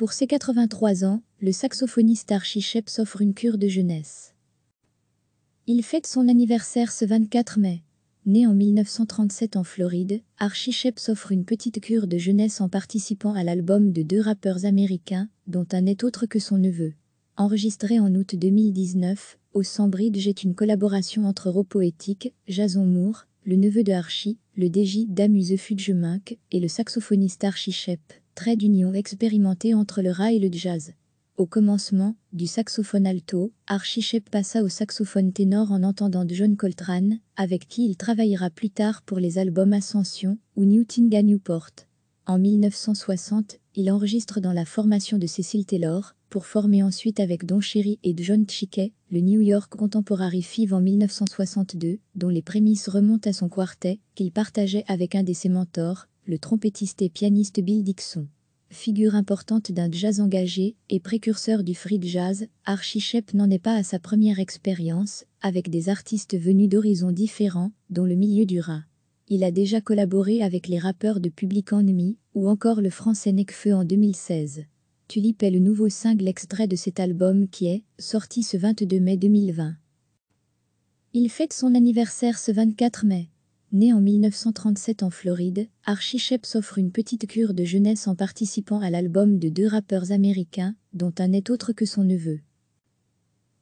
Pour ses 83 ans, le saxophoniste Archie Shep s'offre une cure de jeunesse. Il fête son anniversaire ce 24 mai. Né en 1937 en Floride, Archie Shep s'offre une petite cure de jeunesse en participant à l'album de deux rappeurs américains, dont un n'est autre que son neveu. Enregistré en août 2019, au Sandbridge est une collaboration entre Ropoétique, Jason Moore, le neveu de Archie, le DJ Damuse et le saxophoniste Archie Shep trait d'union expérimenté entre le rat et le jazz. Au commencement, du saxophone alto, Archie Shepp passa au saxophone ténor en entendant John Coltrane, avec qui il travaillera plus tard pour les albums Ascension ou Newting à Newport. En 1960, il enregistre dans la formation de Cecil Taylor, pour former ensuite avec Don Cherry et John Chiquet, le New York Contemporary Five en 1962, dont les prémices remontent à son quartet, qu'il partageait avec un de ses mentors, le trompettiste et pianiste Bill Dixon. Figure importante d'un jazz engagé et précurseur du free jazz, Archie Shep n'en est pas à sa première expérience avec des artistes venus d'horizons différents, dont le milieu du rat. Il a déjà collaboré avec les rappeurs de Public Enemy ou encore le français Necfeu en 2016. Tulip est le nouveau single extrait de cet album qui est sorti ce 22 mai 2020. Il fête son anniversaire ce 24 mai. Né en 1937 en Floride, Archie Shep s'offre une petite cure de jeunesse en participant à l'album de deux rappeurs américains, dont un n'est autre que son neveu.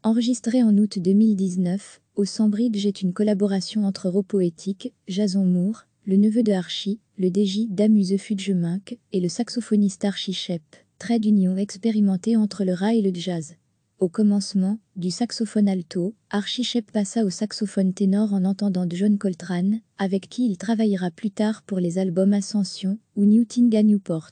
Enregistré en août 2019, au Sambridge est une collaboration entre Ropoétique, Jason Moore, le neveu de Archie, le DJ d'Amuse Fudgemink et le saxophoniste Archie Shep, trait d'union expérimenté entre le rat et le jazz. Au commencement, du saxophone alto, Archie Shepp passa au saxophone ténor en entendant John Coltrane, avec qui il travaillera plus tard pour les albums Ascension ou Newting à Newport.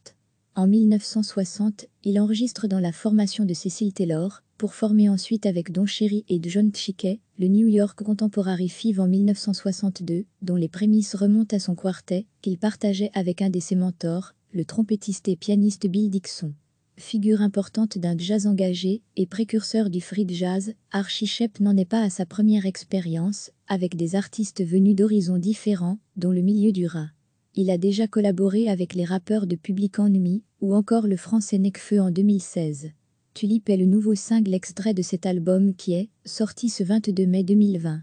En 1960, il enregistre dans la formation de Cecil Taylor, pour former ensuite avec Don Cherry et John Tchiquet, le New York Contemporary Five en 1962, dont les prémices remontent à son quartet, qu'il partageait avec un de ses mentors, le trompettiste et pianiste Bill Dixon. Figure importante d'un jazz engagé et précurseur du free jazz, Archie Shep n'en est pas à sa première expérience avec des artistes venus d'horizons différents, dont le milieu du rat. Il a déjà collaboré avec les rappeurs de Public Enemy ou encore le français Necfeu en 2016. Tulip est le nouveau single extrait de cet album qui est sorti ce 22 mai 2020.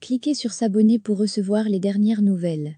Cliquez sur s'abonner pour recevoir les dernières nouvelles.